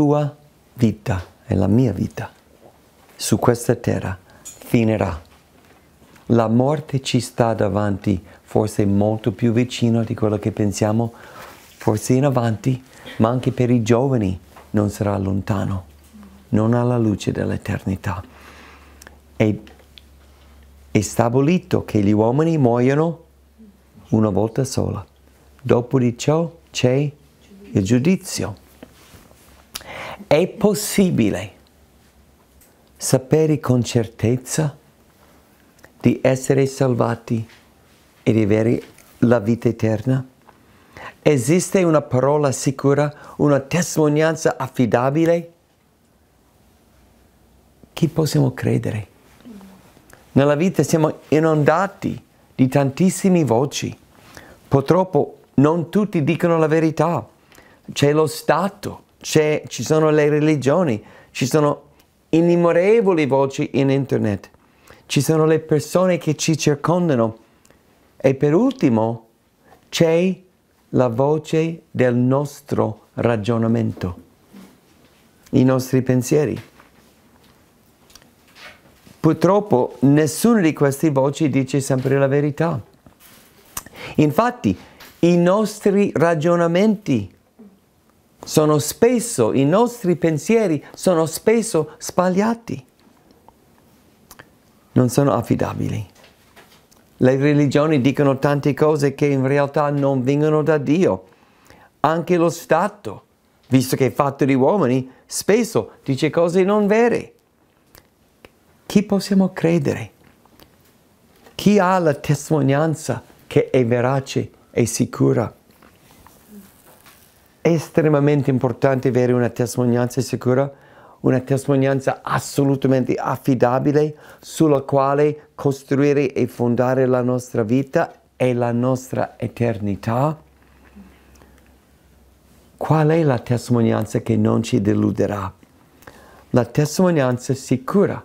tua vita e la mia vita su questa terra finirà. La morte ci sta davanti, forse molto più vicino di quello che pensiamo, forse in avanti, ma anche per i giovani non sarà lontano, non alla luce dell'eternità. È, è stabilito che gli uomini muoiono una volta sola. Dopo di ciò c'è il giudizio. È possibile sapere con certezza di essere salvati e di avere la vita eterna? Esiste una parola sicura, una testimonianza affidabile? Chi possiamo credere? Nella vita siamo inondati di tantissime voci. Purtroppo non tutti dicono la verità. C'è lo Stato ci sono le religioni, ci sono innumerevoli voci in internet, ci sono le persone che ci circondano e per ultimo c'è la voce del nostro ragionamento, i nostri pensieri. Purtroppo nessuna di queste voci dice sempre la verità. Infatti i nostri ragionamenti sono spesso, i nostri pensieri sono spesso sbagliati, non sono affidabili. Le religioni dicono tante cose che in realtà non vengono da Dio. Anche lo Stato, visto che è fatto di uomini, spesso dice cose non vere. Chi possiamo credere? Chi ha la testimonianza che è verace e sicura? estremamente importante avere una testimonianza sicura, una testimonianza assolutamente affidabile sulla quale costruire e fondare la nostra vita e la nostra eternità. Qual è la testimonianza che non ci deluderà? La testimonianza sicura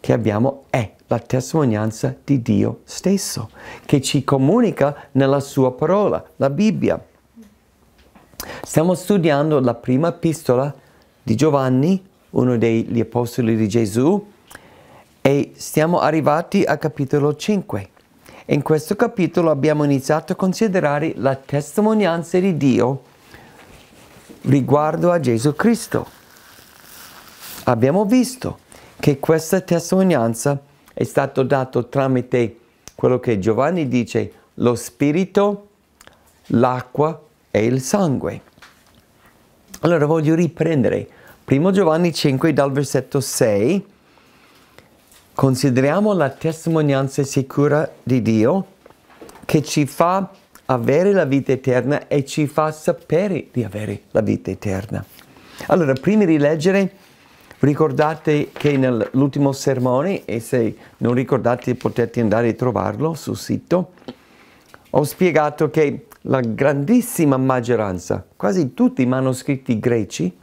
che abbiamo è la testimonianza di Dio stesso, che ci comunica nella sua parola, la Bibbia. Stiamo studiando la prima epistola di Giovanni, uno degli apostoli di Gesù, e siamo arrivati al capitolo 5. In questo capitolo abbiamo iniziato a considerare la testimonianza di Dio riguardo a Gesù Cristo. Abbiamo visto che questa testimonianza è stata data tramite quello che Giovanni dice, lo Spirito, l'acqua è il sangue. Allora voglio riprendere 1 Giovanni 5 dal versetto 6. Consideriamo la testimonianza sicura di Dio che ci fa avere la vita eterna e ci fa sapere di avere la vita eterna. Allora, prima di leggere, ricordate che nell'ultimo sermone, e se non ricordate potete andare a trovarlo sul sito, ho spiegato che la grandissima maggioranza, quasi tutti i manoscritti greci,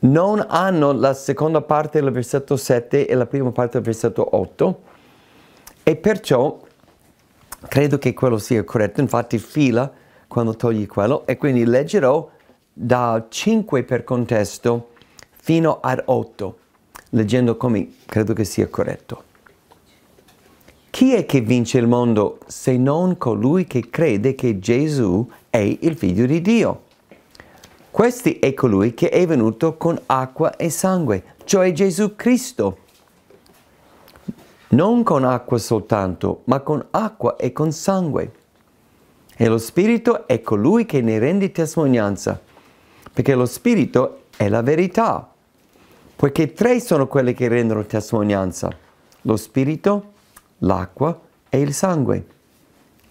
non hanno la seconda parte del versetto 7 e la prima parte del versetto 8 e perciò credo che quello sia corretto, infatti fila quando togli quello e quindi leggerò da 5 per contesto fino ad 8, leggendo come credo che sia corretto. Chi è che vince il mondo se non colui che crede che Gesù è il figlio di Dio? Questi è colui che è venuto con acqua e sangue, cioè Gesù Cristo. Non con acqua soltanto, ma con acqua e con sangue. E lo Spirito è colui che ne rende testimonianza, perché lo Spirito è la verità, poiché tre sono quelli che rendono testimonianza, lo Spirito, l'acqua e il sangue.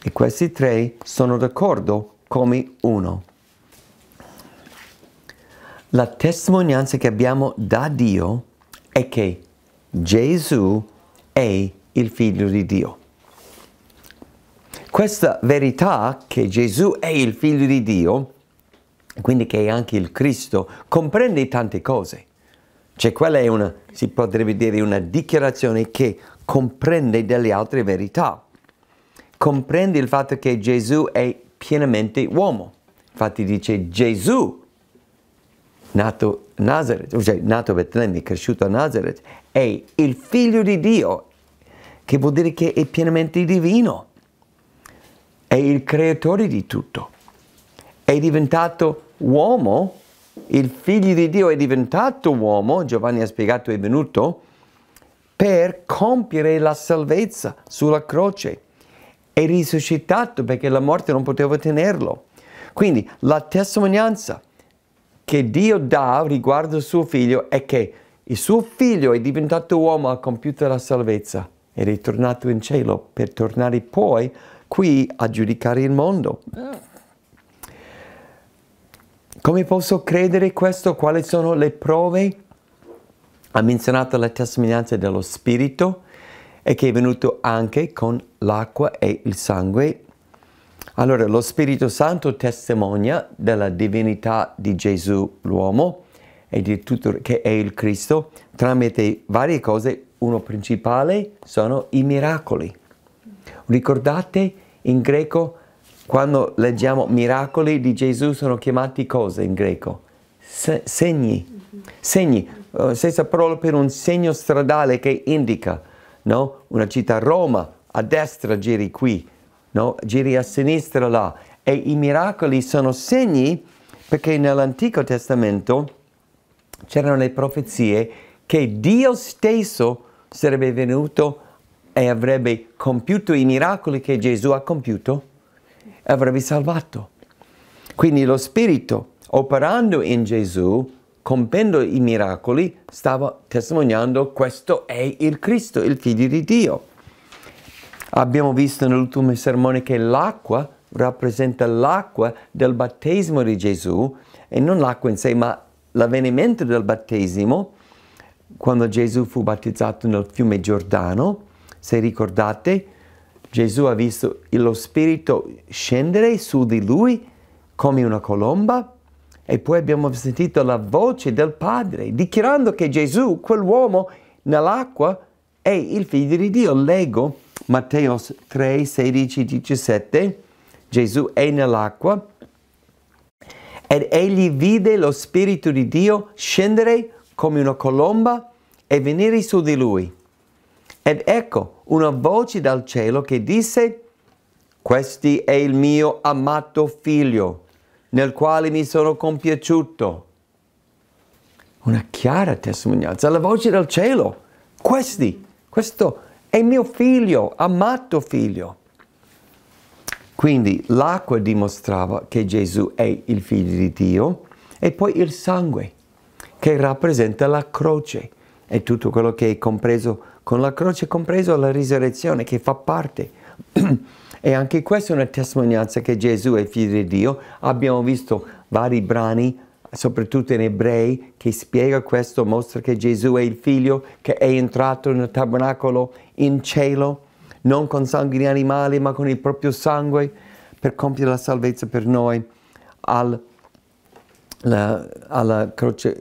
E questi tre sono d'accordo come uno. La testimonianza che abbiamo da Dio è che Gesù è il figlio di Dio. Questa verità che Gesù è il figlio di Dio, quindi che è anche il Cristo, comprende tante cose. Cioè quella è una, si potrebbe dire, una dichiarazione che comprende delle altre verità. Comprende il fatto che Gesù è pienamente uomo. Infatti dice Gesù, nato a Nazareth, cioè nato a Betlemme, cresciuto a Nazareth, è il figlio di Dio, che vuol dire che è pienamente divino. È il creatore di tutto. È diventato uomo, il figlio di Dio è diventato uomo, Giovanni ha spiegato, è venuto, per compiere la salvezza sulla croce. È risuscitato perché la morte non poteva tenerlo. Quindi la testimonianza che Dio dà riguardo al suo figlio è che il suo figlio è diventato uomo, ha compiuto la salvezza ed è tornato in cielo per tornare poi qui a giudicare il mondo. Come posso credere questo? Quali sono le prove? ha menzionato la testimonianza dello Spirito e che è venuto anche con l'acqua e il sangue. Allora, lo Spirito Santo testimonia della divinità di Gesù, l'uomo, e di tutto che è il Cristo, tramite varie cose. Uno principale sono i miracoli. Ricordate in greco, quando leggiamo miracoli di Gesù, sono chiamati cose in greco? Se segni. Segni uh, eh, stessa parola per un segno stradale che indica, no? Una città Roma, a destra giri qui, no? Giri a sinistra là. E i miracoli sono segni perché nell'Antico Testamento c'erano le profezie che Dio stesso sarebbe venuto e avrebbe compiuto i miracoli che Gesù ha compiuto e avrebbe salvato. Quindi lo Spirito, operando in Gesù, compendo i miracoli, stava testimoniando questo è il Cristo, il Figlio di Dio. Abbiamo visto nell'ultimo sermone che l'acqua rappresenta l'acqua del battesimo di Gesù e non l'acqua in sé, ma l'avvenimento del battesimo quando Gesù fu battezzato nel fiume Giordano. Se ricordate, Gesù ha visto lo Spirito scendere su di lui come una colomba e poi abbiamo sentito la voce del Padre dichiarando che Gesù, quell'uomo nell'acqua, è il figlio di Dio. Leggo Matteo 3, 16, 17. Gesù è nell'acqua ed egli vide lo Spirito di Dio scendere come una colomba e venire su di lui. Ed ecco una voce dal cielo che disse, questo è il mio amato figlio, nel quale mi sono compiaciuto. Una chiara testimonianza, la voce del cielo. Questi, questo è mio figlio, amato figlio. Quindi l'acqua dimostrava che Gesù è il figlio di Dio e poi il sangue che rappresenta la croce e tutto quello che è compreso con la croce, compreso la risurrezione che fa parte e anche questa è una testimonianza che Gesù è figlio di Dio. Abbiamo visto vari brani, soprattutto in ebrei, che spiega questo, mostra che Gesù è il figlio che è entrato nel tabernacolo in cielo, non con sangue di animali, ma con il proprio sangue, per compiere la salvezza per noi Al, la, alla, croce,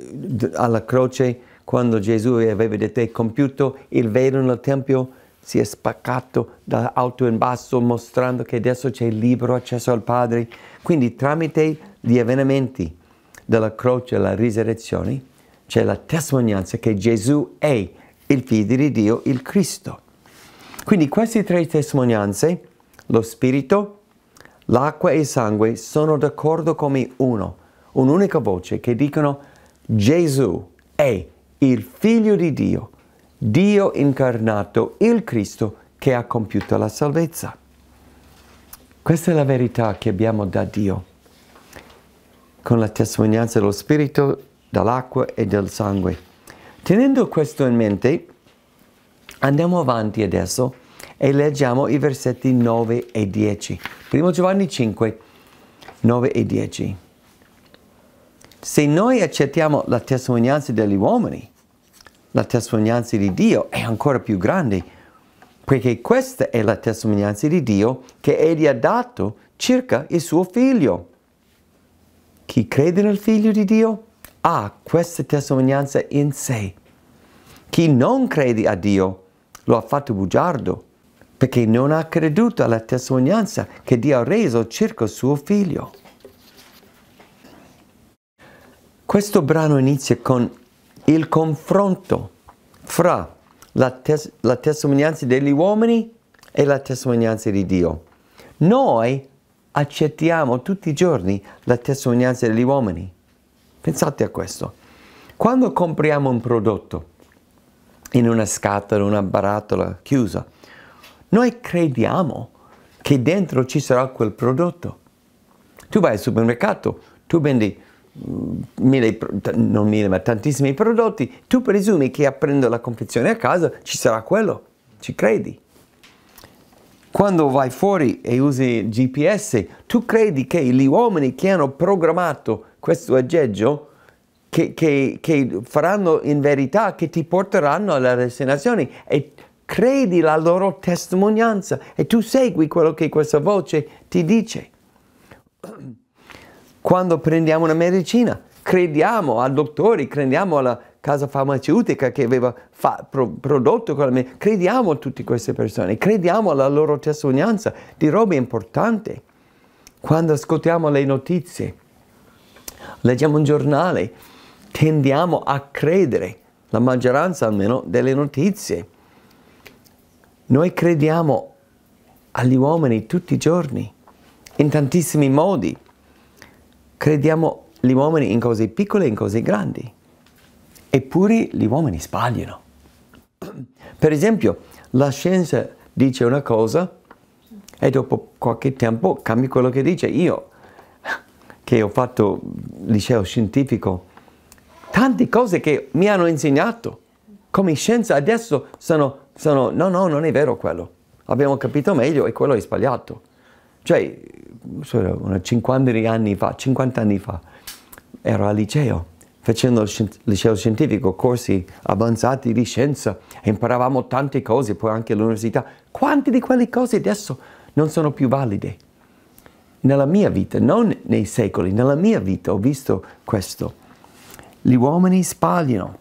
alla croce quando Gesù aveva detto è compiuto il velo nel Tempio si è spaccato da alto in basso mostrando che adesso c'è libero accesso al Padre. Quindi tramite gli avvenimenti della croce e la risurrezione c'è la testimonianza che Gesù è il figlio di Dio, il Cristo. Quindi queste tre testimonianze, lo spirito, l'acqua e il sangue, sono d'accordo come uno, un'unica voce che dicono Gesù è il figlio di Dio Dio incarnato, il Cristo che ha compiuto la salvezza. Questa è la verità che abbiamo da Dio, con la testimonianza dello Spirito, dall'acqua e del sangue. Tenendo questo in mente, andiamo avanti adesso e leggiamo i versetti 9 e 10. Primo Giovanni 5, 9 e 10. Se noi accettiamo la testimonianza degli uomini, la testimonianza di Dio è ancora più grande, poiché questa è la testimonianza di Dio che Egli ha dato circa il suo figlio. Chi crede nel figlio di Dio ha questa testimonianza in sé. Chi non crede a Dio lo ha fatto bugiardo, perché non ha creduto alla testimonianza che Dio ha reso circa il suo figlio. Questo brano inizia con il confronto fra la, tes- la testimonianza degli uomini e la testimonianza di Dio. Noi accettiamo tutti i giorni la testimonianza degli uomini. Pensate a questo. Quando compriamo un prodotto in una scatola, una barattola chiusa, noi crediamo che dentro ci sarà quel prodotto. Tu vai al supermercato, tu vendi mille, non mille, ma tantissimi prodotti, tu presumi che aprendo la confezione a casa ci sarà quello, ci credi. Quando vai fuori e usi il GPS, tu credi che gli uomini che hanno programmato questo aggeggio che, che, che, faranno in verità, che ti porteranno alla destinazione e credi la loro testimonianza e tu segui quello che questa voce ti dice. Quando prendiamo una medicina, crediamo al dottore, crediamo alla casa farmaceutica che aveva fa- pro- prodotto quella medicina, crediamo a tutte queste persone, crediamo alla loro testimonianza di robe importanti. Quando ascoltiamo le notizie, leggiamo un giornale, tendiamo a credere, la maggioranza almeno, delle notizie. Noi crediamo agli uomini tutti i giorni, in tantissimi modi. Crediamo gli uomini in cose piccole e in cose grandi. Eppure gli uomini sbagliano. Per esempio, la scienza dice una cosa e dopo qualche tempo cambia quello che dice. Io, che ho fatto liceo scientifico, tante cose che mi hanno insegnato come scienza adesso sono, sono no, no, non è vero quello. Abbiamo capito meglio e quello è sbagliato. Cioè, 50 anni fa, 50 anni fa, ero al liceo facendo il liceo scientifico, corsi avanzati di scienza, imparavamo tante cose, poi anche all'università. Quante di quelle cose adesso non sono più valide? Nella mia vita, non nei secoli, nella mia vita ho visto questo. Gli uomini sbagliano.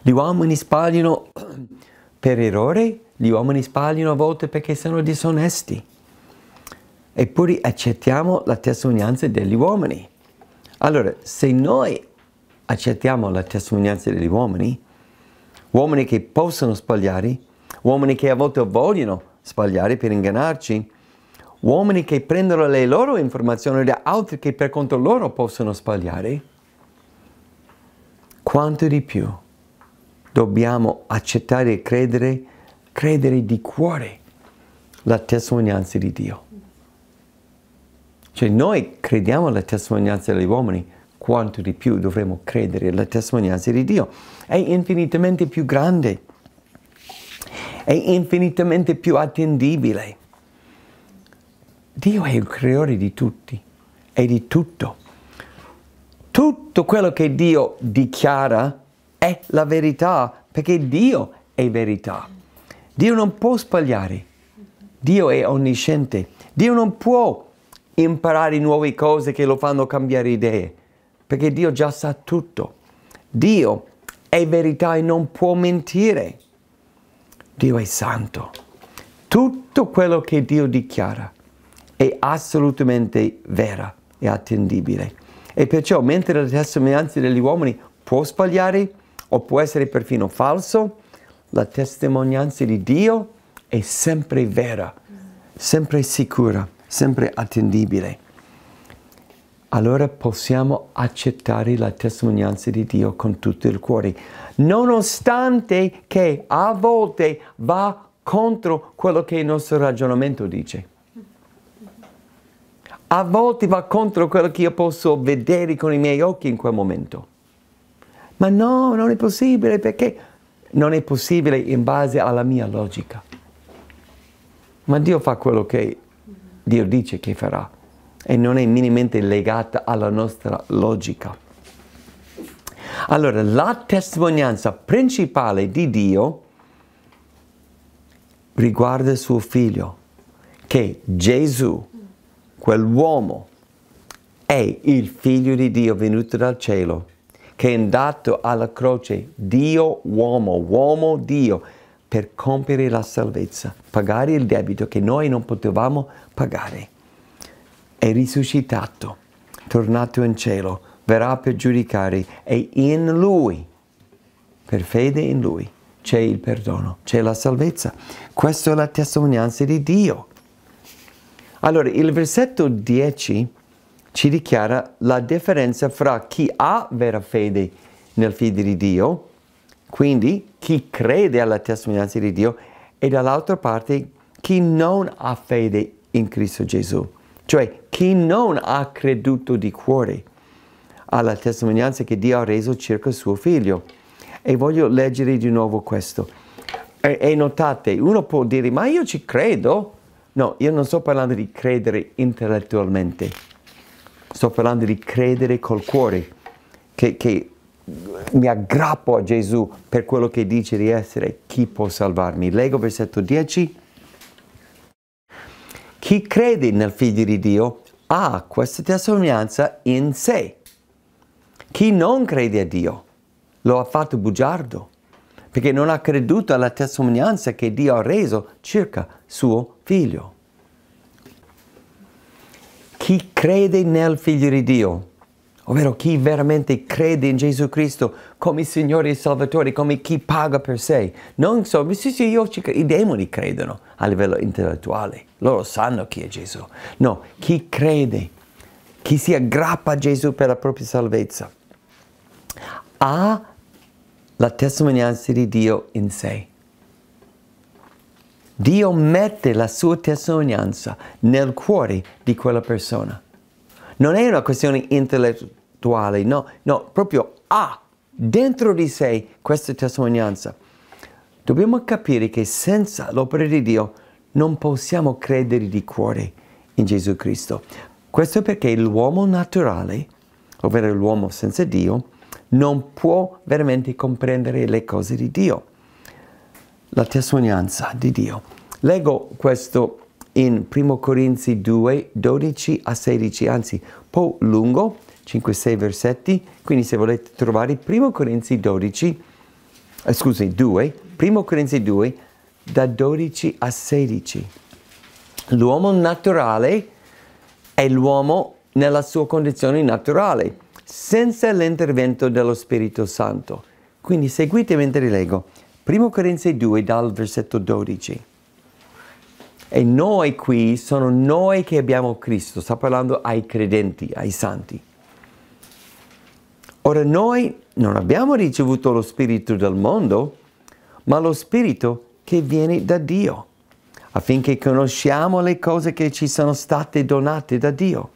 Gli uomini sbagliano per errore, gli uomini sbagliano a volte perché sono disonesti eppure accettiamo la testimonianza degli uomini. Allora, se noi accettiamo la testimonianza degli uomini, uomini che possono sbagliare, uomini che a volte vogliono sbagliare per ingannarci, uomini che prendono le loro informazioni da altri che per conto loro possono sbagliare, quanto di più dobbiamo accettare e credere, credere di cuore la testimonianza di Dio. Cioè noi crediamo alla testimonianza degli uomini, quanto di più dovremmo credere alla testimonianza di Dio. È infinitamente più grande, è infinitamente più attendibile. Dio è il creatore di tutti e di tutto. Tutto quello che Dio dichiara è la verità, perché Dio è verità. Dio non può sbagliare, Dio è onnisciente, Dio non può imparare nuove cose che lo fanno cambiare idee, perché Dio già sa tutto. Dio è verità e non può mentire. Dio è santo. Tutto quello che Dio dichiara è assolutamente vera e attendibile. E perciò, mentre la testimonianza degli uomini può sbagliare o può essere perfino falso, la testimonianza di Dio è sempre vera, sempre sicura sempre attendibile, allora possiamo accettare la testimonianza di Dio con tutto il cuore, nonostante che a volte va contro quello che il nostro ragionamento dice. A volte va contro quello che io posso vedere con i miei occhi in quel momento. Ma no, non è possibile perché non è possibile in base alla mia logica. Ma Dio fa quello che Dio dice che farà e non è minimamente legata alla nostra logica. Allora, la testimonianza principale di Dio riguarda suo figlio, che Gesù, quell'uomo, è il figlio di Dio venuto dal cielo, che è andato alla croce, Dio uomo, uomo Dio, per compiere la salvezza, pagare il debito che noi non potevamo pagare. È risuscitato, tornato in cielo, verrà per giudicare e in lui, per fede in lui, c'è il perdono, c'è la salvezza. Questa è la testimonianza di Dio. Allora, il versetto 10 ci dichiara la differenza fra chi ha vera fede nel figlio di Dio, quindi chi crede alla testimonianza di Dio, e dall'altra parte chi non ha fede in Cristo Gesù. Cioè chi non ha creduto di cuore alla testimonianza che Dio ha reso circa suo figlio. E voglio leggere di nuovo questo. E, e notate, uno può dire, ma io ci credo. No, io non sto parlando di credere intellettualmente, sto parlando di credere col cuore, che, che mi aggrappo a Gesù per quello che dice di essere. Chi può salvarmi? Leggo versetto 10. Chi crede nel figlio di Dio ha questa testimonianza in sé. Chi non crede a Dio lo ha fatto bugiardo, perché non ha creduto alla testimonianza che Dio ha reso circa suo figlio. Chi crede nel figlio di Dio ovvero chi veramente crede in Gesù Cristo come Signore e Salvatore, come chi paga per sé. Non so, sì, sì, io ci credo. I demoni credono a livello intellettuale, loro sanno chi è Gesù. No, chi crede, chi si aggrappa a Gesù per la propria salvezza, ha la testimonianza di Dio in sé. Dio mette la sua testimonianza nel cuore di quella persona. Non è una questione intellettuale virtuale, no, no, proprio ha dentro di sé questa testimonianza. Dobbiamo capire che senza l'opera di Dio non possiamo credere di cuore in Gesù Cristo. Questo perché l'uomo naturale, ovvero l'uomo senza Dio, non può veramente comprendere le cose di Dio, la testimonianza di Dio. Leggo questo in 1 Corinzi 2, 12 a 16, anzi un po' lungo, 5-6 versetti, quindi se volete trovare 1 Corinzi 12, eh, scusi, 2, 1 Corinzi 2, da 12 a 16. L'uomo naturale è l'uomo nella sua condizione naturale, senza l'intervento dello Spirito Santo. Quindi seguite mentre leggo. 1 Corinzi 2 dal versetto 12. E noi qui sono noi che abbiamo Cristo, sta parlando ai credenti, ai santi. Ora noi non abbiamo ricevuto lo Spirito del mondo, ma lo Spirito che viene da Dio, affinché conosciamo le cose che ci sono state donate da Dio.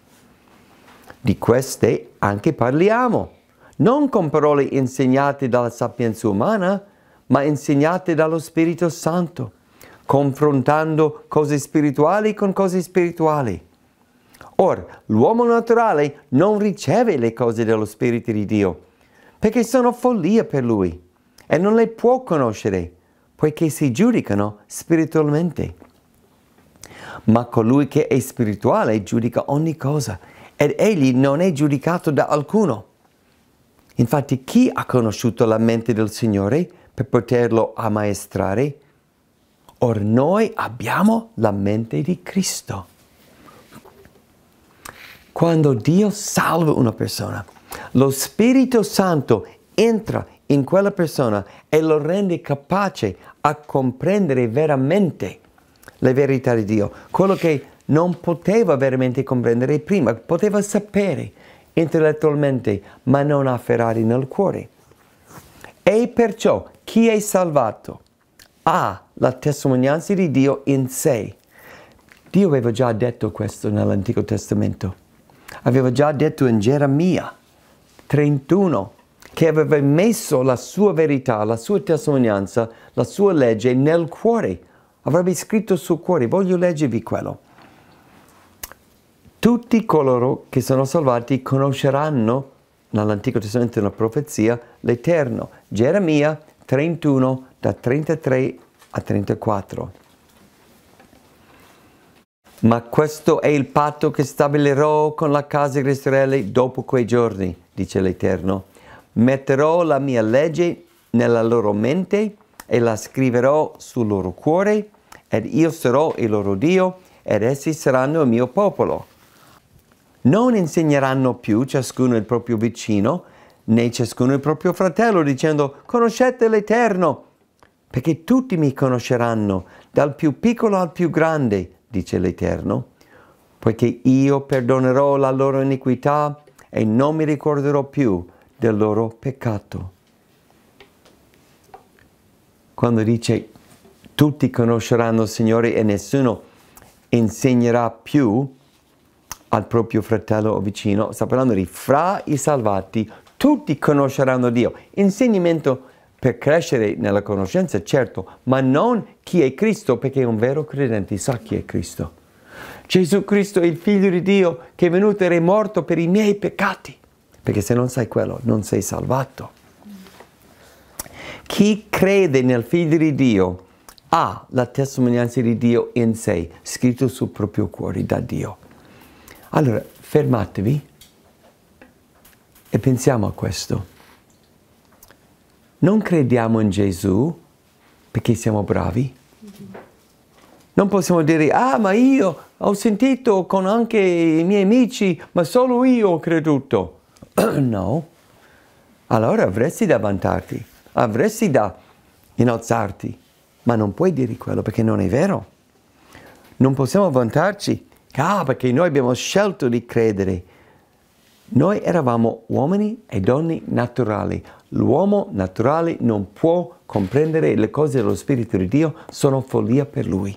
Di queste anche parliamo, non con parole insegnate dalla sapienza umana, ma insegnate dallo Spirito Santo, confrontando cose spirituali con cose spirituali. Ora, l'uomo naturale non riceve le cose dello Spirito di Dio, perché sono follia per lui e non le può conoscere, poiché si giudicano spiritualmente. Ma colui che è spirituale giudica ogni cosa, ed egli non è giudicato da alcuno. Infatti chi ha conosciuto la mente del Signore per poterlo ammaestrare? Or noi abbiamo la mente di Cristo. Quando Dio salva una persona, lo Spirito Santo entra in quella persona e lo rende capace a comprendere veramente le verità di Dio, quello che non poteva veramente comprendere prima, poteva sapere intellettualmente, ma non afferrare nel cuore. E perciò chi è salvato ha la testimonianza di Dio in sé. Dio aveva già detto questo nell'Antico Testamento aveva già detto in Geremia 31 che aveva messo la sua verità, la sua testimonianza, la sua legge nel cuore. Avrebbe scritto sul cuore. Voglio leggervi quello. Tutti coloro che sono salvati conosceranno, nell'Antico Testamento è una profezia, l'Eterno. Geremia 31, da 33 a 34. Ma questo è il patto che stabilirò con la casa di Israele dopo quei giorni, dice l'Eterno. Metterò la mia legge nella loro mente e la scriverò sul loro cuore, ed io sarò il loro Dio, ed essi saranno il mio popolo. Non insegneranno più ciascuno il proprio vicino, né ciascuno il proprio fratello, dicendo, conoscete l'Eterno, perché tutti mi conosceranno, dal più piccolo al più grande, dice l'Eterno, poiché io perdonerò la loro iniquità e non mi ricorderò più del loro peccato. Quando dice tutti conosceranno il Signore e nessuno insegnerà più al proprio fratello o vicino, sta parlando di fra i salvati, tutti conosceranno Dio. Insegnamento per crescere nella conoscenza, certo, ma non chi è Cristo, perché un vero credente sa chi è Cristo. Gesù Cristo è il figlio di Dio che è venuto ed è morto per i miei peccati, perché se non sai quello non sei salvato. Chi crede nel figlio di Dio ha la testimonianza di Dio in sé, scritto sul proprio cuore da Dio. Allora, fermatevi e pensiamo a questo non crediamo in Gesù perché siamo bravi. Non possiamo dire, ah, ma io ho sentito con anche i miei amici, ma solo io ho creduto. no. Allora avresti da vantarti, avresti da innalzarti, ma non puoi dire quello perché non è vero. Non possiamo vantarci, ah, perché noi abbiamo scelto di credere. Noi eravamo uomini e donne naturali, L'uomo naturale non può comprendere le cose dello Spirito di Dio, sono follia per lui.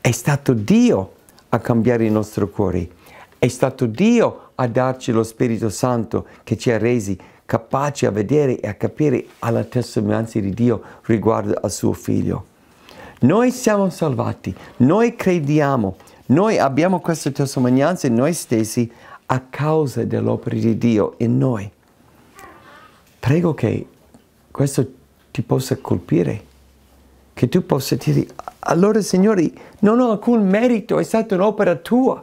È stato Dio a cambiare i nostri cuori, è stato Dio a darci lo Spirito Santo che ci ha resi capaci a vedere e a capire alla testimonianza di Dio riguardo al suo figlio. Noi siamo salvati, noi crediamo, noi abbiamo questa testimonianza in noi stessi a causa dell'opera di Dio in noi prego che questo ti possa colpire, che tu possa dire, allora Signore, non ho alcun merito, è stata un'opera tua,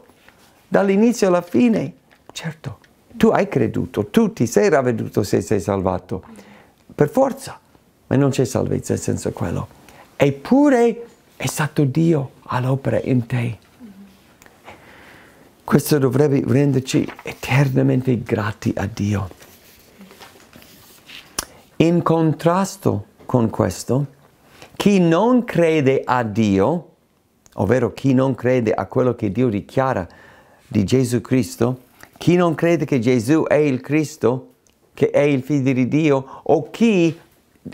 dall'inizio alla fine. Certo, tu hai creduto, tu ti sei ravveduto se sei salvato, per forza, ma non c'è salvezza senza quello. Eppure è stato Dio all'opera in te. Questo dovrebbe renderci eternamente grati a Dio. In contrasto con questo, chi non crede a Dio, ovvero chi non crede a quello che Dio dichiara di Gesù Cristo, chi non crede che Gesù è il Cristo, che è il figlio di Dio, o chi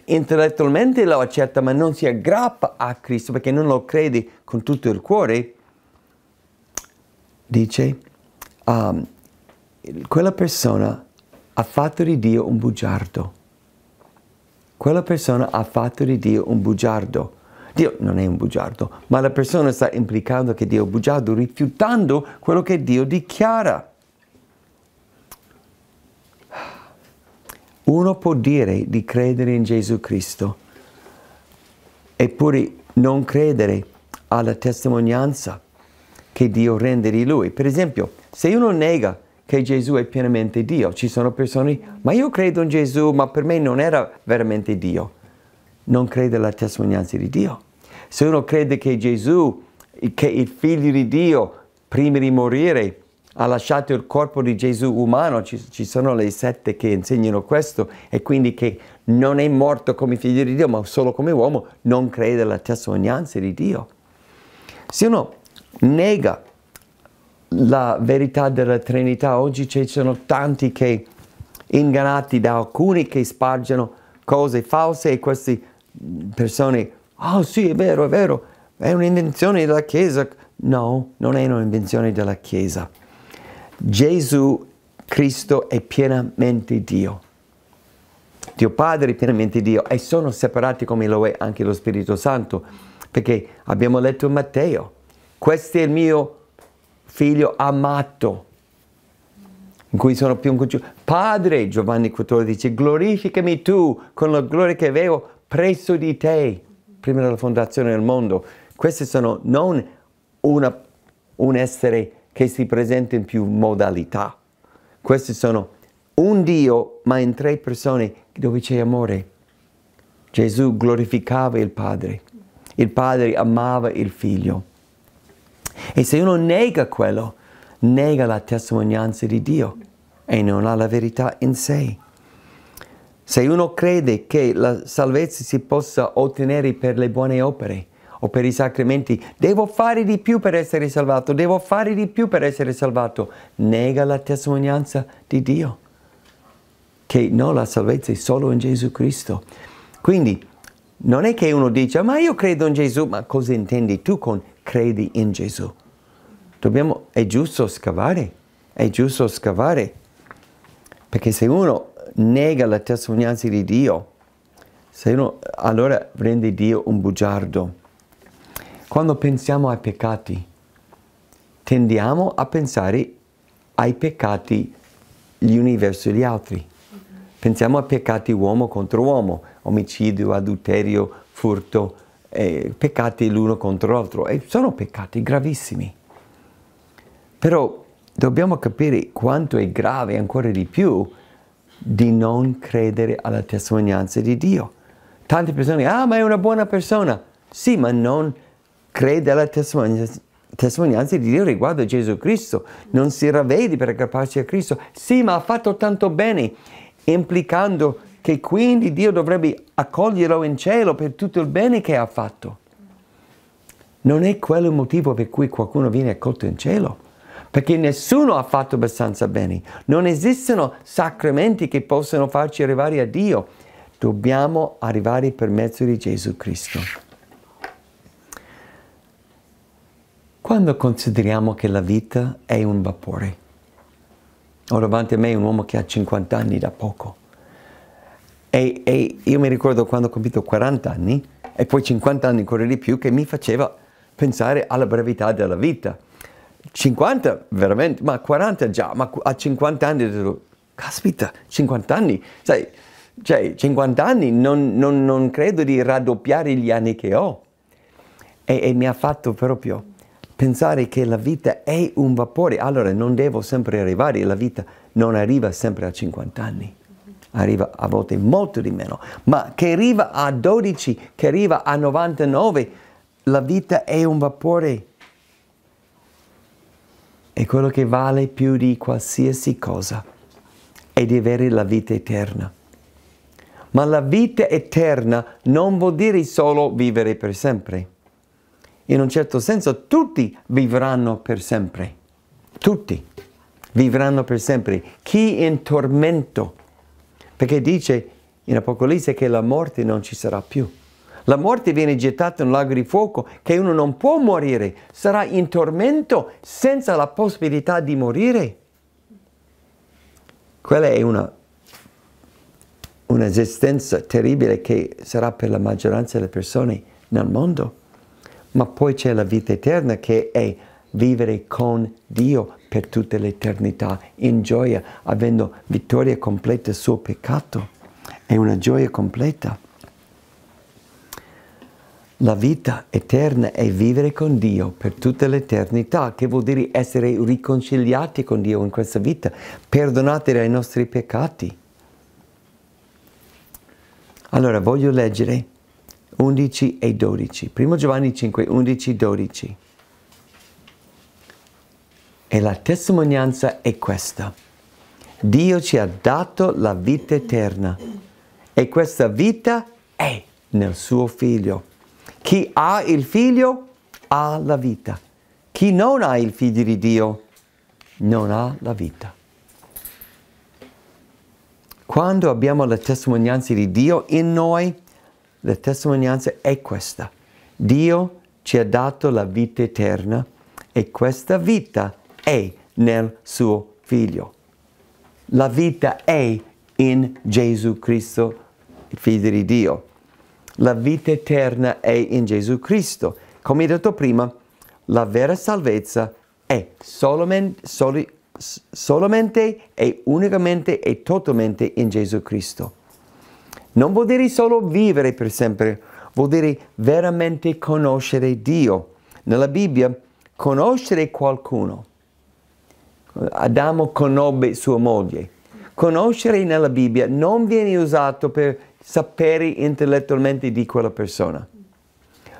intellettualmente lo accetta ma non si aggrappa a Cristo perché non lo crede con tutto il cuore, dice, um, quella persona ha fatto di Dio un bugiardo quella persona ha fatto di Dio un bugiardo. Dio non è un bugiardo, ma la persona sta implicando che Dio è un bugiardo, rifiutando quello che Dio dichiara. Uno può dire di credere in Gesù Cristo, eppure non credere alla testimonianza che Dio rende di lui. Per esempio, se uno nega che Gesù è pienamente Dio. Ci sono persone, ma io credo in Gesù, ma per me non era veramente Dio. Non crede alla testimonianza di Dio. Se uno crede che Gesù, che il figlio di Dio, prima di morire, ha lasciato il corpo di Gesù umano, ci, ci, sono le sette che insegnano questo, e quindi che non è morto come figlio di Dio, ma solo come uomo, non crede alla testimonianza di Dio. Se uno nega la verità della Trinità. Oggi ci sono tanti che, ingannati da alcuni che spargono cose false e queste persone, oh sì, è vero, è vero, è un'invenzione della Chiesa. No, non è un'invenzione della Chiesa. Gesù Cristo è pienamente Dio. Dio Padre è pienamente Dio e sono separati come lo è anche lo Spirito Santo, perché abbiamo letto in Matteo, questo è il mio figlio amato, in cui sono più un congiunto. Padre, Giovanni 14 dice, glorificami tu con la gloria che avevo presso di te, prima della fondazione del mondo. Questi sono non una, un essere che si presenta in più modalità. Questi sono un Dio, ma in tre persone dove c'è amore. Gesù glorificava il Padre, il Padre amava il Figlio. E se uno nega quello, nega la testimonianza di Dio e non ha la verità in sé. Se uno crede che la salvezza si possa ottenere per le buone opere o per i sacramenti, devo fare di più per essere salvato, devo fare di più per essere salvato, nega la testimonianza di Dio, che no, la salvezza è solo in Gesù Cristo. Quindi, non è che uno dice, ma io credo in Gesù, ma cosa intendi tu con credi in Gesù? Dobbiamo, è giusto scavare, è giusto scavare, perché se uno nega la testimonianza di Dio, uno, allora rende Dio un bugiardo. Quando pensiamo ai peccati, tendiamo a pensare ai peccati gli uni verso gli altri. Pensiamo a peccati uomo contro uomo, omicidio, adulterio, furto, eh, peccati l'uno contro l'altro e sono peccati gravissimi. Però dobbiamo capire quanto è grave ancora di più di non credere alla testimonianza di Dio. Tante persone, dicono, ah ma è una buona persona, sì ma non crede alla testimonianza, testimonianza di Dio riguardo a Gesù Cristo, non si ravvede per aggrapparsi a Cristo, sì ma ha fatto tanto bene implicando che quindi Dio dovrebbe accoglierlo in cielo per tutto il bene che ha fatto. Non è quello il motivo per cui qualcuno viene accolto in cielo, perché nessuno ha fatto abbastanza bene. Non esistono sacramenti che possano farci arrivare a Dio. Dobbiamo arrivare per mezzo di Gesù Cristo. Quando consideriamo che la vita è un vapore, ho davanti a me un uomo che ha 50 anni da poco. E, e io mi ricordo quando ho compiuto 40 anni e poi 50 anni ancora di più che mi faceva pensare alla brevità della vita. 50 veramente, ma 40 già, ma a 50 anni ho detto, caspita, 50 anni, sai, cioè 50 anni non, non, non credo di raddoppiare gli anni che ho. E, e mi ha fatto proprio pensare che la vita è un vapore, allora non devo sempre arrivare, la vita non arriva sempre a 50 anni, arriva a volte molto di meno, ma che arriva a 12, che arriva a 99, la vita è un vapore, è quello che vale più di qualsiasi cosa, è di avere la vita eterna. Ma la vita eterna non vuol dire solo vivere per sempre in un certo senso tutti vivranno per sempre. Tutti vivranno per sempre. Chi in tormento? Perché dice in Apocalisse che la morte non ci sarà più. La morte viene gettata in un lago di fuoco che uno non può morire, sarà in tormento senza la possibilità di morire. Quella è una, un'esistenza terribile che sarà per la maggioranza delle persone nel mondo ma poi c'è la vita eterna che è vivere con Dio per tutta l'eternità, in gioia, avendo vittoria completa sul peccato. È una gioia completa. La vita eterna è vivere con Dio per tutta l'eternità, che vuol dire essere riconciliati con Dio in questa vita, perdonati dai nostri peccati. Allora voglio leggere 11 e 12. 1 Giovanni 5, 11, e 12. E la testimonianza è questa. Dio ci ha dato la vita eterna e questa vita è nel suo figlio. Chi ha il figlio ha la vita. Chi non ha il figlio di Dio non ha la vita. Quando abbiamo la testimonianza di Dio in noi, la testimonianza è questa. Dio ci ha dato la vita eterna e questa vita è nel suo figlio. La vita è in Gesù Cristo, figlio di Dio. La vita eterna è in Gesù Cristo. Come detto prima, la vera salvezza è solamente, soli, solamente e unicamente e totalmente in Gesù Cristo. Non vuol dire solo vivere per sempre, vuol dire veramente conoscere Dio. Nella Bibbia, conoscere qualcuno. Adamo conobbe sua moglie. Conoscere nella Bibbia non viene usato per sapere intellettualmente di quella persona.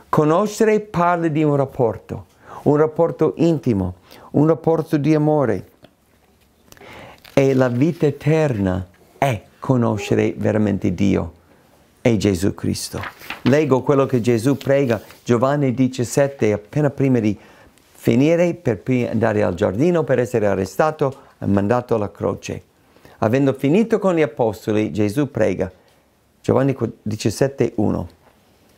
Conoscere parla di un rapporto, un rapporto intimo, un rapporto di amore. E la vita eterna è conoscere veramente Dio e Gesù Cristo. Leggo quello che Gesù prega, Giovanni 17, appena prima di finire per andare al giardino per essere arrestato e mandato alla croce. Avendo finito con gli apostoli, Gesù prega. Giovanni 17, 1.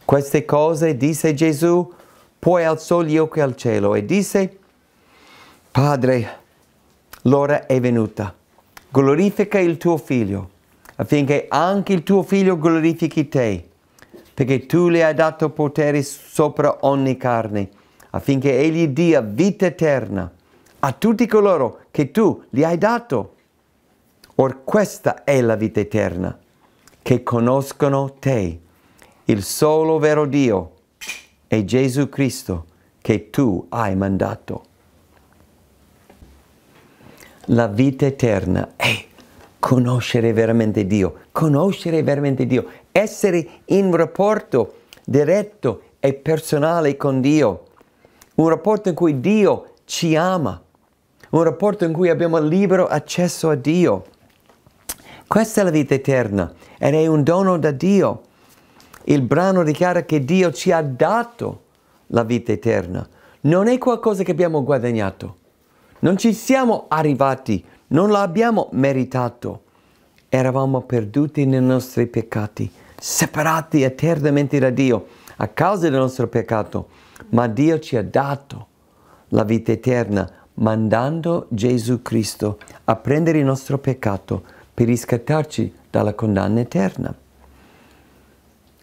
Queste cose disse Gesù, poi alzò gli occhi al cielo e disse, Padre, l'ora è venuta, glorifica il tuo figlio affinché anche il tuo figlio glorifichi te, perché tu le hai dato potere sopra ogni carne, affinché egli dia vita eterna a tutti coloro che tu gli hai dato. Or questa è la vita eterna, che conoscono te, il solo vero Dio, e Gesù Cristo che tu hai mandato. La vita eterna è conoscere veramente Dio, conoscere veramente Dio, essere in rapporto diretto e personale con Dio, un rapporto in cui Dio ci ama, un rapporto in cui abbiamo libero accesso a Dio. Questa è la vita eterna ed è un dono da Dio. Il brano dichiara che Dio ci ha dato la vita eterna. Non è qualcosa che abbiamo guadagnato. Non ci siamo arrivati non l'abbiamo meritato. Eravamo perduti nei nostri peccati, separati eternamente da Dio a causa del nostro peccato, ma Dio ci ha dato la vita eterna mandando Gesù Cristo a prendere il nostro peccato per riscattarci dalla condanna eterna.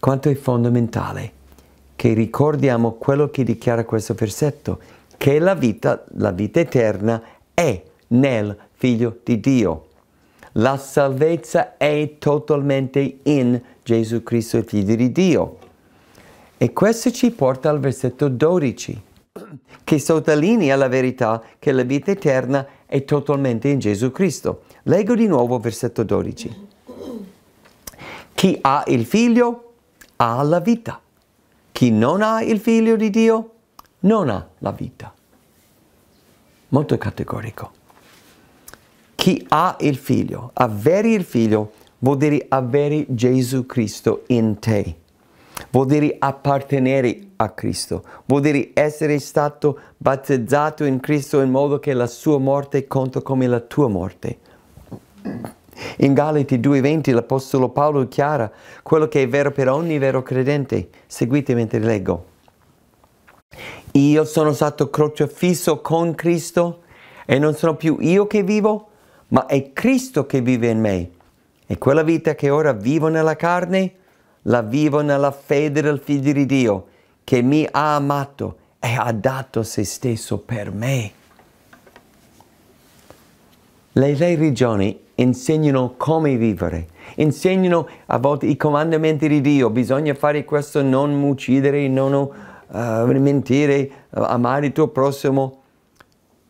Quanto è fondamentale che ricordiamo quello che dichiara questo versetto, che la vita, la vita eterna, è nel figlio di Dio. La salvezza è totalmente in Gesù Cristo, figlio di Dio. E questo ci porta al versetto 12, che sottolinea la verità che la vita eterna è totalmente in Gesù Cristo. Leggo di nuovo versetto 12. Chi ha il figlio ha la vita. Chi non ha il figlio di Dio non ha la vita. Molto categorico chi ha il figlio, avere il figlio vuol dire avere Gesù Cristo in te, vuol dire appartenere a Cristo, vuol dire essere stato battezzato in Cristo in modo che la sua morte conta come la tua morte. In Galati 2:20 l'Apostolo Paolo chiara quello che è vero per ogni vero credente. Seguite mentre leggo. Io sono stato crocifisso con Cristo e non sono più io che vivo, ma è Cristo che vive in me. E quella vita che ora vivo nella carne, la vivo nella fede del Figlio di Dio, che mi ha amato e ha dato se stesso per me. Le religioni insegnano come vivere, insegnano a volte i comandamenti di Dio, bisogna fare questo, non uccidere, non uh, mentire, uh, amare il tuo prossimo,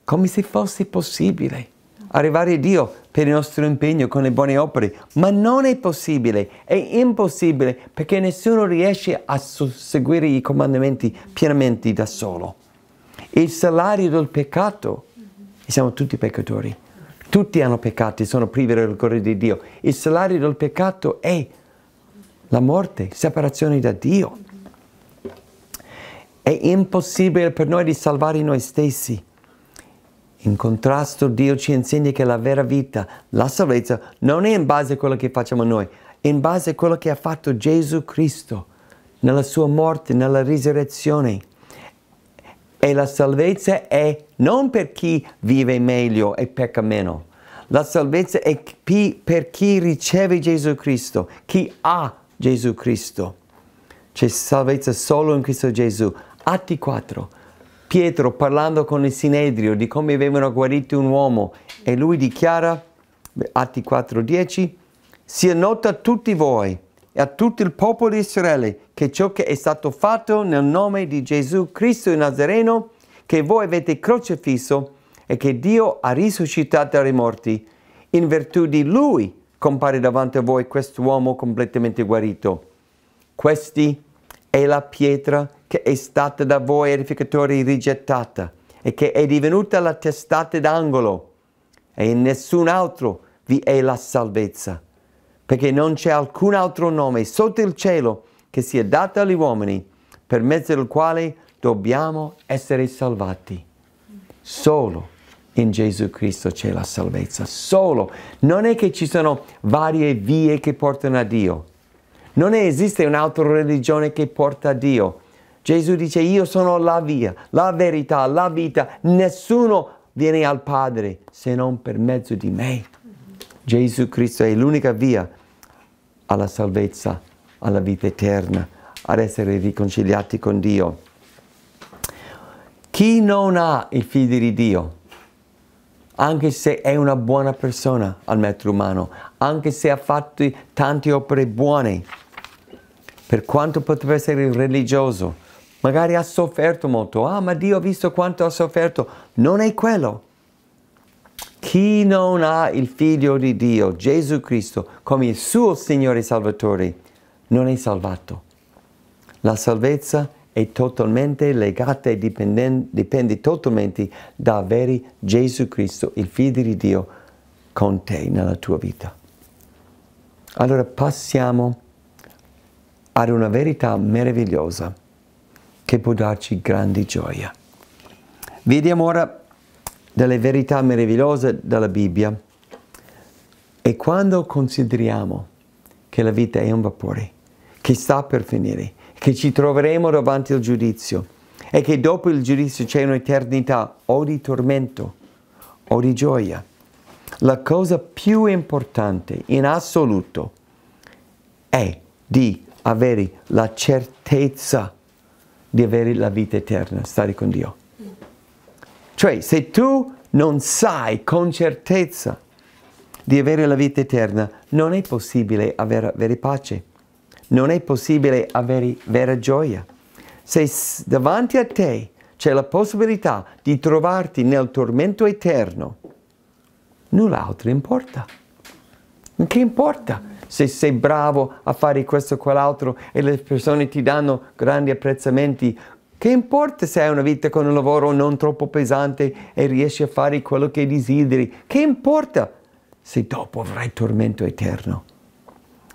come se fosse possibile arrivare a Dio per il nostro impegno con le buone opere, ma non è possibile, è impossibile perché nessuno riesce a seguire i comandamenti pienamente da solo. Il salario del peccato, siamo tutti peccatori, tutti hanno peccato e sono privi del cuore di Dio. Il salario del peccato è la morte, separazione da Dio. È impossibile per noi di salvare noi stessi in contrasto Dio ci insegna che la vera vita, la salvezza, non è in base a quello che facciamo noi, è in base a quello che ha fatto Gesù Cristo nella sua morte, nella risurrezione. E la salvezza è non per chi vive meglio e pecca meno. La salvezza è per chi riceve Gesù Cristo, chi ha Gesù Cristo. C'è salvezza solo in Cristo Gesù. Atti 4. Pietro parlando con il Sinedrio di come avevano guarito un uomo e lui dichiara, Atti 4:10, sia nota a tutti voi e a tutto il popolo di Israele che ciò che è stato fatto nel nome di Gesù Cristo il Nazareno, che voi avete crocifisso e che Dio ha risuscitato dai morti, in virtù di lui compare davanti a voi quest'uomo completamente guarito. Questi è la pietra che è stata da voi edificatori rigettata e che è divenuta la testata d'angolo e in nessun altro vi è la salvezza, perché non c'è alcun altro nome sotto il cielo che sia dato agli uomini per mezzo del quale dobbiamo essere salvati. Solo in Gesù Cristo c'è la salvezza, solo. Non è che ci sono varie vie che portano a Dio, non esiste un'altra religione che porta a Dio. Gesù dice io sono la via, la verità, la vita. Nessuno viene al Padre se non per mezzo di me. Gesù Cristo è l'unica via alla salvezza, alla vita eterna, ad essere riconciliati con Dio. Chi non ha i figli di Dio, anche se è una buona persona al metro umano, anche se ha fatto tante opere buone, per quanto potrebbe essere religioso, magari ha sofferto molto, ah ma Dio ha visto quanto ha sofferto, non è quello. Chi non ha il figlio di Dio, Gesù Cristo, come il suo Signore Salvatore, non è salvato. La salvezza è totalmente legata e dipende, totalmente da avere Gesù Cristo, il figlio di Dio, con te nella tua vita. Allora passiamo a ad una verità meravigliosa che può darci grande gioia. Vediamo ora delle verità meravigliose della Bibbia e quando consideriamo che la vita è un vapore, che sta per finire, che ci troveremo davanti al giudizio e che dopo il giudizio c'è un'eternità o di tormento o di gioia, la cosa più importante in assoluto è di avere la certezza di avere la vita eterna, stare con Dio. Cioè, se tu non sai con certezza di avere la vita eterna, non è possibile avere, avere pace, non è possibile avere vera gioia. Se davanti a te c'è la possibilità di trovarti nel tormento eterno, null'altro importa. Che importa? se sei bravo a fare questo o quell'altro e le persone ti danno grandi apprezzamenti, che importa se hai una vita con un lavoro non troppo pesante e riesci a fare quello che desideri? Che importa se dopo avrai tormento eterno?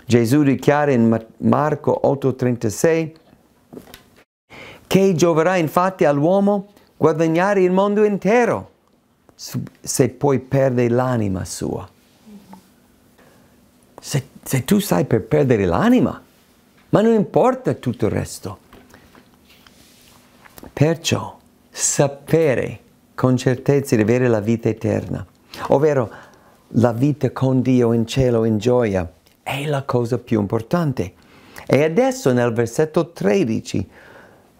Gesù dichiara in Marco 8:36 che gioverà infatti all'uomo guadagnare il mondo intero se poi perde l'anima sua. Se se tu stai per perdere l'anima, ma non importa tutto il resto. Perciò sapere con certezza di avere la vita eterna, ovvero la vita con Dio in cielo in gioia, è la cosa più importante. E adesso nel versetto 13,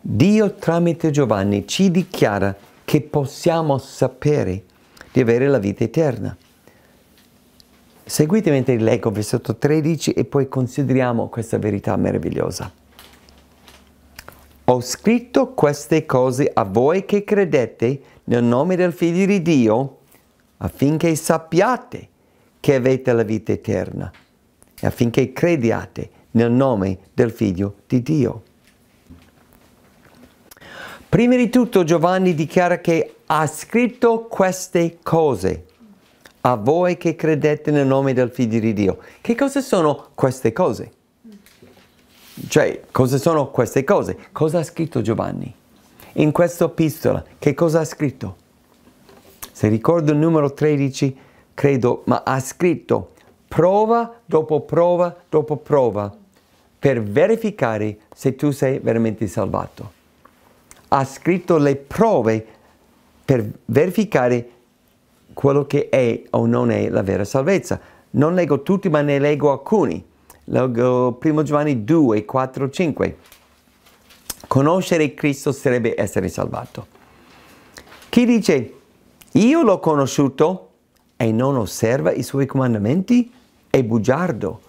Dio tramite Giovanni ci dichiara che possiamo sapere di avere la vita eterna. Seguitemi mentre leggo versetto 13 e poi consideriamo questa verità meravigliosa. Ho scritto queste cose a voi che credete nel nome del Figlio di Dio affinché sappiate che avete la vita eterna e affinché crediate nel nome del Figlio di Dio. Prima di tutto Giovanni dichiara che ha scritto queste cose a voi che credete nel nome del Figlio di Dio. Che cosa sono queste cose? Cioè, cosa sono queste cose? Cosa ha scritto Giovanni? In questa epistola, che cosa ha scritto? Se ricordo il numero 13, credo, ma ha scritto prova dopo prova dopo prova per verificare se tu sei veramente salvato. Ha scritto le prove per verificare se quello che è o non è la vera salvezza. Non leggo tutti, ma ne leggo alcuni. Leggo 1 Giovanni 2, 4, 5. Conoscere Cristo sarebbe essere salvato. Chi dice, io l'ho conosciuto e non osserva i suoi comandamenti, è bugiardo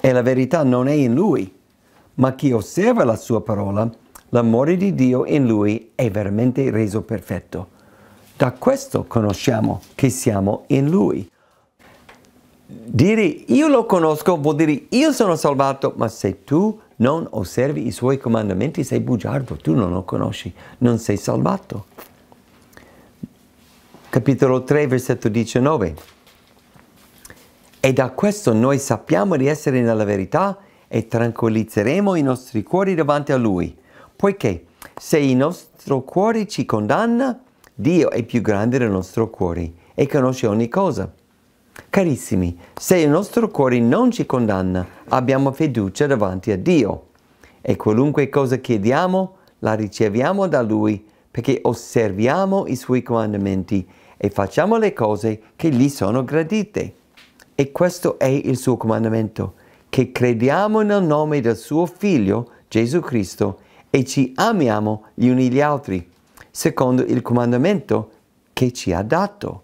e la verità non è in lui. Ma chi osserva la sua parola, l'amore di Dio in lui è veramente reso perfetto. Da questo conosciamo che siamo in Lui. Dire io lo conosco vuol dire io sono salvato, ma se tu non osservi i suoi comandamenti sei bugiardo, tu non lo conosci, non sei salvato. Capitolo 3, versetto 19. E da questo noi sappiamo di essere nella verità e tranquillizzeremo i nostri cuori davanti a Lui, poiché se il nostro cuore ci condanna, Dio è più grande del nostro cuore e conosce ogni cosa. Carissimi, se il nostro cuore non ci condanna, abbiamo fiducia davanti a Dio e qualunque cosa chiediamo la riceviamo da Lui perché osserviamo i Suoi comandamenti e facciamo le cose che gli sono gradite. E questo è il suo comandamento, che crediamo nel nome del suo Figlio Gesù Cristo e ci amiamo gli uni gli altri secondo il comandamento che ci ha dato.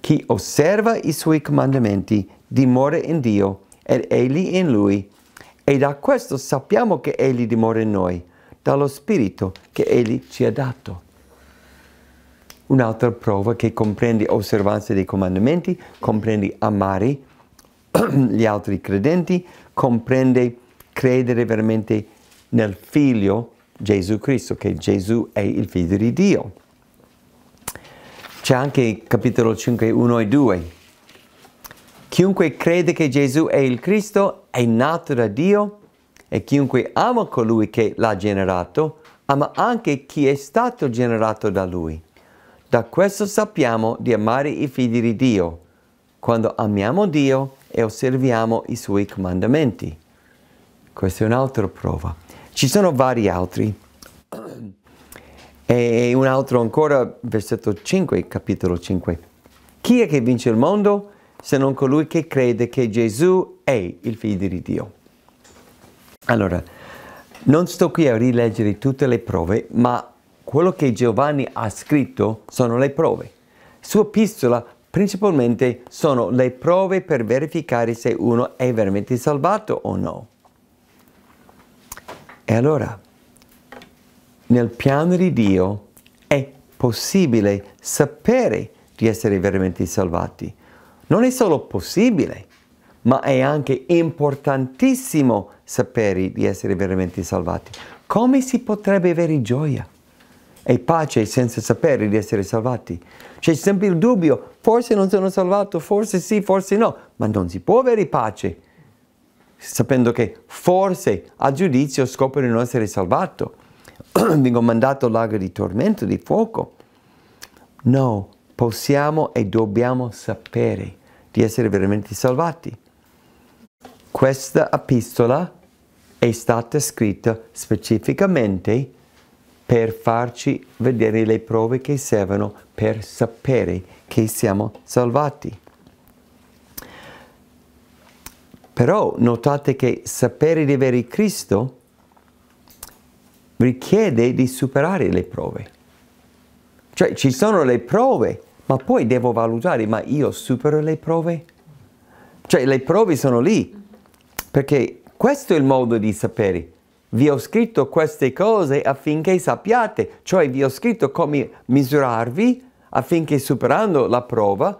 Chi osserva i suoi comandamenti dimora in Dio ed Egli in Lui. E da questo sappiamo che Egli dimora in noi, dallo Spirito che Egli ci ha dato. Un'altra prova che comprende osservanza dei comandamenti, comprende amare gli altri credenti, comprende credere veramente nel Figlio Gesù Cristo, che Gesù è il figlio di Dio. C'è anche il capitolo 5, 1 e 2. Chiunque crede che Gesù è il Cristo è nato da Dio e chiunque ama colui che l'ha generato, ama anche chi è stato generato da lui. Da questo sappiamo di amare i figli di Dio, quando amiamo Dio e osserviamo i suoi comandamenti. Questa è un'altra prova. Ci sono vari altri. E un altro ancora, versetto 5, capitolo 5. Chi è che vince il mondo se non colui che crede che Gesù è il figlio di Dio? Allora, non sto qui a rileggere tutte le prove, ma quello che Giovanni ha scritto sono le prove. Sua epistola principalmente sono le prove per verificare se uno è veramente salvato o no. E allora, nel piano di Dio è possibile sapere di essere veramente salvati. Non è solo possibile, ma è anche importantissimo sapere di essere veramente salvati. Come si potrebbe avere gioia e pace senza sapere di essere salvati? C'è sempre il dubbio, forse non sono salvato, forse sì, forse no, ma non si può avere pace sapendo che forse a giudizio scopre di non essere salvato, vengo mandato all'ago di tormento, di fuoco. No, possiamo e dobbiamo sapere di essere veramente salvati. Questa epistola è stata scritta specificamente per farci vedere le prove che servono per sapere che siamo salvati. Però notate che sapere di avere Cristo richiede di superare le prove. Cioè ci sono le prove, ma poi devo valutare, ma io supero le prove? Cioè le prove sono lì, perché questo è il modo di sapere. Vi ho scritto queste cose affinché sappiate, cioè vi ho scritto come misurarvi affinché superando la prova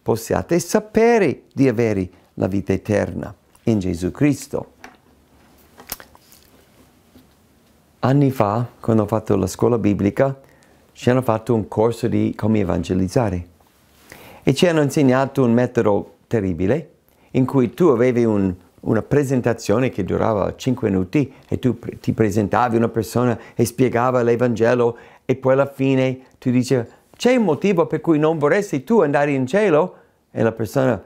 possiate sapere di avere la vita eterna in Gesù Cristo. Anni fa, quando ho fatto la scuola biblica, ci hanno fatto un corso di come evangelizzare e ci hanno insegnato un metodo terribile in cui tu avevi un, una presentazione che durava 5 minuti e tu ti presentavi una persona e spiegava l'Evangelo e poi alla fine tu dicevi c'è un motivo per cui non vorresti tu andare in cielo? E la persona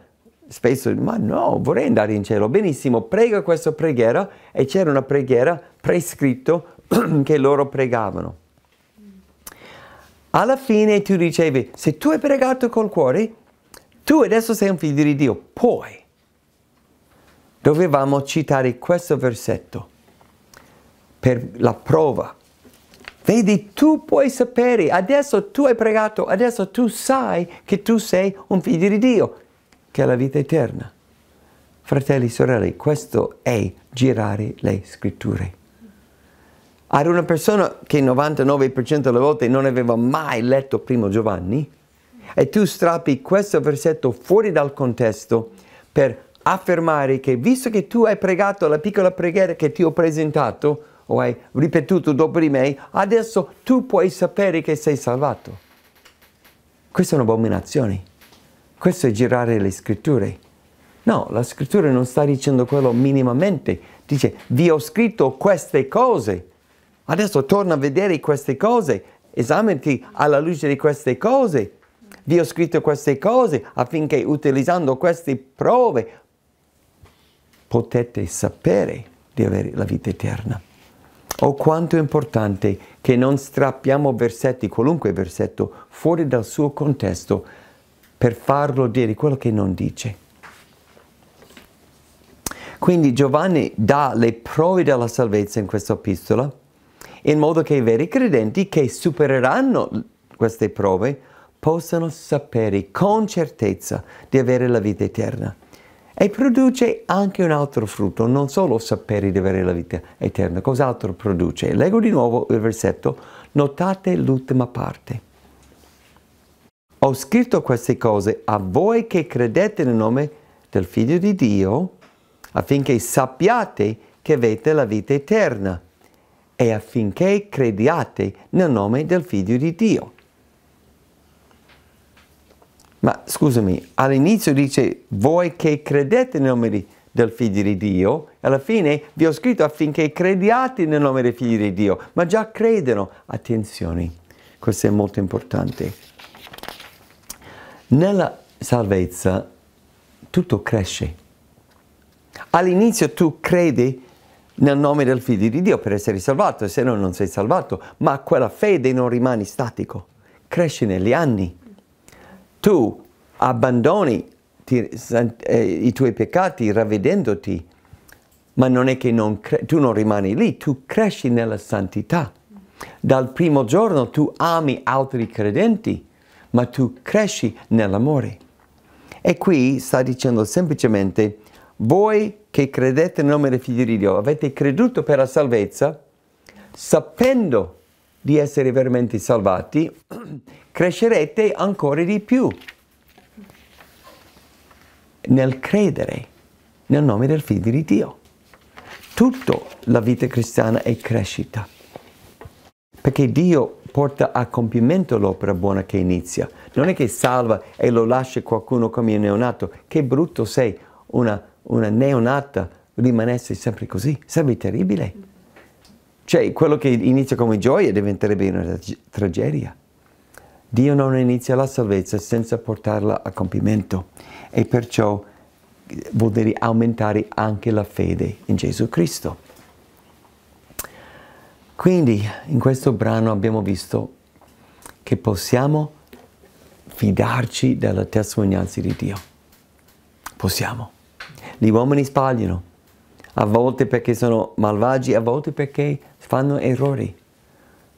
spesso, ma no, vorrei andare in cielo, benissimo, prega questa preghiera e c'era una preghiera prescritta che loro pregavano. Alla fine tu dicevi, se tu hai pregato col cuore, tu adesso sei un figlio di Dio, poi dovevamo citare questo versetto per la prova. Vedi, tu puoi sapere, adesso tu hai pregato, adesso tu sai che tu sei un figlio di Dio che è la vita eterna. Fratelli e sorelle, questo è girare le scritture. Ad una persona che il 99% delle volte non aveva mai letto Primo Giovanni, e tu strappi questo versetto fuori dal contesto per affermare che visto che tu hai pregato la piccola preghiera che ti ho presentato o hai ripetuto dopo di me, adesso tu puoi sapere che sei salvato. Questa è un'abominazione. Questo è girare le scritture. No, la scrittura non sta dicendo quello minimamente. Dice, vi ho scritto queste cose. Adesso torna a vedere queste cose. Esaminati alla luce di queste cose. Vi ho scritto queste cose affinché utilizzando queste prove potete sapere di avere la vita eterna. O quanto è importante che non strappiamo versetti, qualunque versetto, fuori dal suo contesto, per farlo dire quello che non dice. Quindi Giovanni dà le prove della salvezza in questa epistola, in modo che i veri credenti che supereranno queste prove possano sapere con certezza di avere la vita eterna. E produce anche un altro frutto, non solo sapere di avere la vita eterna, cos'altro produce? Leggo di nuovo il versetto, notate l'ultima parte. Ho scritto queste cose a voi che credete nel nome del Figlio di Dio, affinché sappiate che avete la vita eterna e affinché crediate nel nome del Figlio di Dio. Ma scusami, all'inizio dice voi che credete nel nome di, del Figlio di Dio, alla fine vi ho scritto affinché crediate nel nome del Figlio di Dio, ma già credono. Attenzione, questo è molto importante. Nella salvezza tutto cresce. All'inizio tu credi nel nome del figlio di Dio per essere salvato, se no non sei salvato, ma quella fede non rimane statico, cresce negli anni. Tu abbandoni eh, i tuoi peccati ravvedendoti, ma non è che non tu non rimani lì, tu cresci nella santità. Dal primo giorno tu ami altri credenti, ma tu cresci nell'amore. E qui sta dicendo semplicemente, voi che credete nel nome del Figlio di Dio, avete creduto per la salvezza, sapendo di essere veramente salvati, crescerete ancora di più nel credere nel nome del Figlio di Dio. Tutta la vita cristiana è crescita, perché Dio porta a compimento l'opera buona che inizia. Non è che salva e lo lascia qualcuno come il neonato. Che brutto sei, una, una neonata rimanesse sempre così. Sarebbe terribile. Cioè, quello che inizia come gioia diventerebbe una tragedia. Dio non inizia la salvezza senza portarla a compimento e perciò vuol dire aumentare anche la fede in Gesù Cristo. Quindi in questo brano abbiamo visto che possiamo fidarci della testimonianza di Dio. Possiamo. Gli uomini sbagliano, a volte perché sono malvagi, a volte perché fanno errori.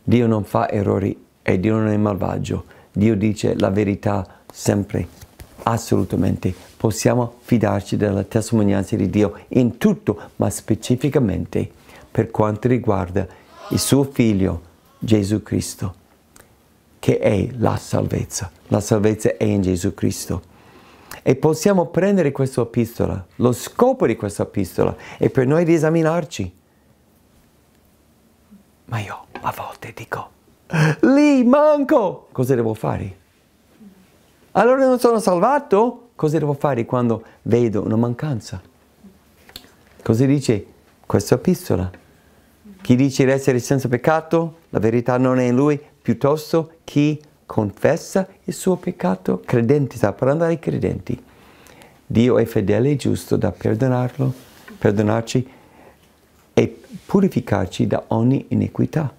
Dio non fa errori e Dio non è malvagio. Dio dice la verità sempre, assolutamente. Possiamo fidarci della testimonianza di Dio in tutto, ma specificamente per quanto riguarda il il suo figlio Gesù Cristo, che è la salvezza. La salvezza è in Gesù Cristo. E possiamo prendere questa epistola, lo scopo di questa epistola è per noi di esaminarci. Ma io a volte dico, lì manco, cosa devo fare? Allora non sono salvato? Cosa devo fare quando vedo una mancanza? Cosa dice questa epistola? Chi dice di essere senza peccato, la verità non è in lui, piuttosto chi confessa il suo peccato, credenti, sta parlando ai credenti. Dio è fedele e giusto da perdonarlo, perdonarci e purificarci da ogni iniquità.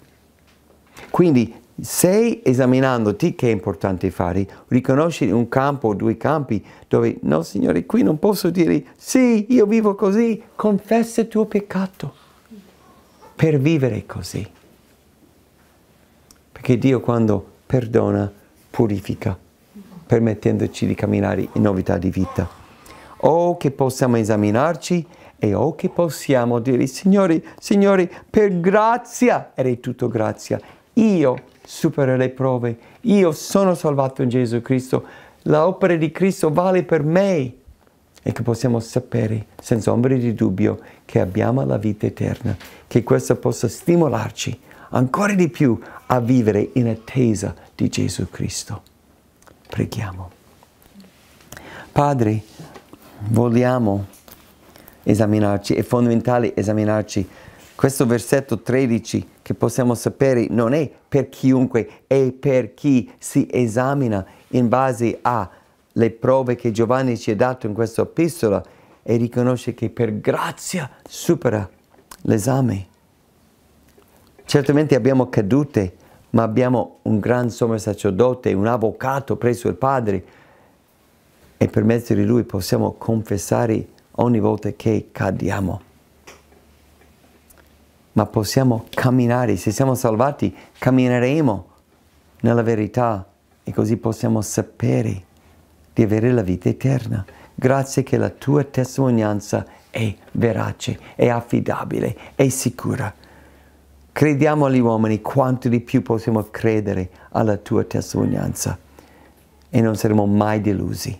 Quindi se esaminandoti, che è importante fare, riconosci un campo o due campi dove no Signore, qui non posso dire sì, io vivo così, confessa il tuo peccato per vivere così. Perché Dio quando perdona, purifica, permettendoci di camminare in novità di vita. O che possiamo esaminarci e o che possiamo dire, signori, signori, per grazia, ed è tutto grazia, io supererò le prove, io sono salvato in Gesù Cristo, l'opera di Cristo vale per me, e che possiamo sapere senza ombra di dubbio che abbiamo la vita eterna, che questo possa stimolarci ancora di più a vivere in attesa di Gesù Cristo. Preghiamo. Padre, vogliamo esaminarci, è fondamentale esaminarci. Questo versetto 13 che possiamo sapere non è per chiunque, è per chi si esamina in base a le prove che Giovanni ci ha dato in questa epistola e riconosce che per grazia supera l'esame. Certamente abbiamo cadute, ma abbiamo un gran sommo sacerdote, un avvocato presso il Padre e per mezzo di lui possiamo confessare ogni volta che cadiamo. Ma possiamo camminare, se siamo salvati cammineremo nella verità e così possiamo sapere di avere la vita eterna. Grazie che la tua testimonianza è verace, è affidabile, è sicura. Crediamo agli uomini quanto di più possiamo credere alla tua testimonianza e non saremo mai delusi.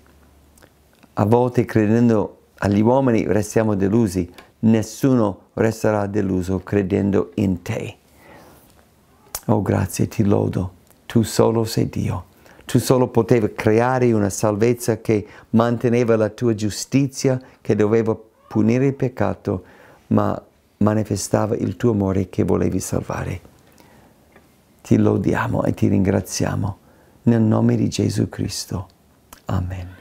A volte credendo agli uomini restiamo delusi, nessuno resterà deluso credendo in te. Oh grazie, ti lodo, tu solo sei Dio tu solo potevi creare una salvezza che manteneva la tua giustizia, che doveva punire il peccato, ma manifestava il tuo amore che volevi salvare. Ti lodiamo e ti ringraziamo nel nome di Gesù Cristo. Amen.